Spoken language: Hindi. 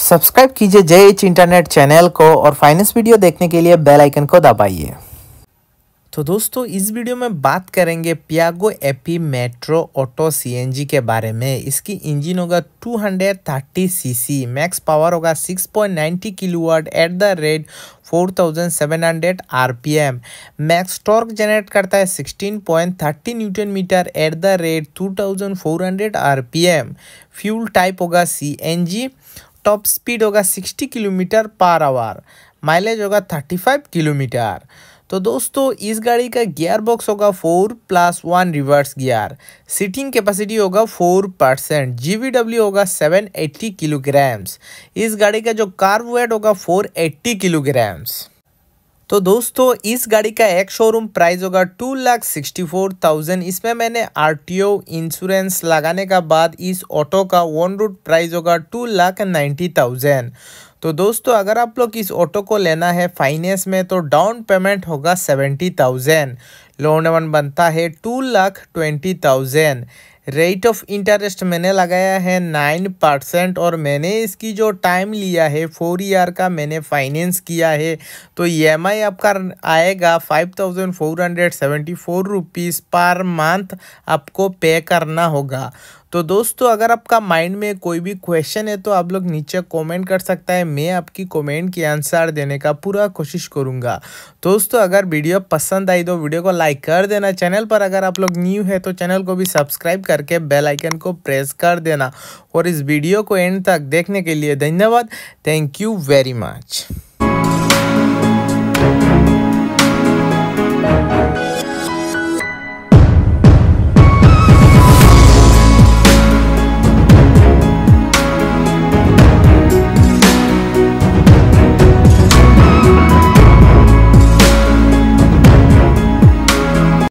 सब्सक्राइब कीजिए जय एच इंटरनेट चैनल को और फाइनेंस वीडियो देखने के लिए बेल आइकन को दबाइए तो दोस्तों इस वीडियो में बात करेंगे Piaggio Ape metro auto CNG के बारे में इसकी इंजन होगा 230 सीसी मैक्स पावर होगा 6.90 kilowatt at the rate 4700 RPM max torque generate करता है 16.30 newton metre at the rate 2400 RPM fuel type होगा सीएनजी टॉप स्पीड होगा sixty kilometre per hour mileage होगा थर्टी फाइव किलोमीटर तो दोस्तों इस गाड़ी का गियर बॉक्स होगा four plus one reverse gear seating capacity होगा फोर परसेंट जी होगा सेवन एट्टी किलोग्राम्स इस गाड़ी का जो कार्ब वेट होगा फोर एट्टी किलोग्राम्स तो दोस्तों इस गाड़ी का एक शोरूम प्राइस होगा two lakh sixty four thousand इसमें मैंने आरटीओ इंश्योरेंस लगाने का बाद इस ऑटो का वन रूट प्राइस होगा टू लाख नाइन्टी थाउजेंड तो दोस्तों अगर आप लोग इस ऑटो को लेना है फाइनेंस में तो डाउन पेमेंट होगा सेवेंटी थाउजेंड लोन वन बनता है two lakh twenty thousand rate of interest मैंने लगाया है नाइन परसेंट और मैंने इसकी जो टाइम लिया है फोर ईयर का मैंने फाइनेंस किया है तो ईएमआई e आपका आएगा five thousand four hundred seventy four rupees per month आपको पे करना होगा तो दोस्तों अगर आपका माइंड में कोई भी क्वेश्चन है तो आप लोग नीचे कमेंट कर सकता है मैं आपकी कमेंट के आंसर देने का पूरा कोशिश करूँगा दोस्तों अगर वीडियो पसंद आई तो वीडियो को लाइक कर देना चैनल पर अगर आप लोग न्यू है तो चैनल को भी सब्सक्राइब करके बेल आइकन को प्रेस कर देना और इस वीडियो को एंड तक देखने के लिए धन्यवाद थैंक यू वेरी मच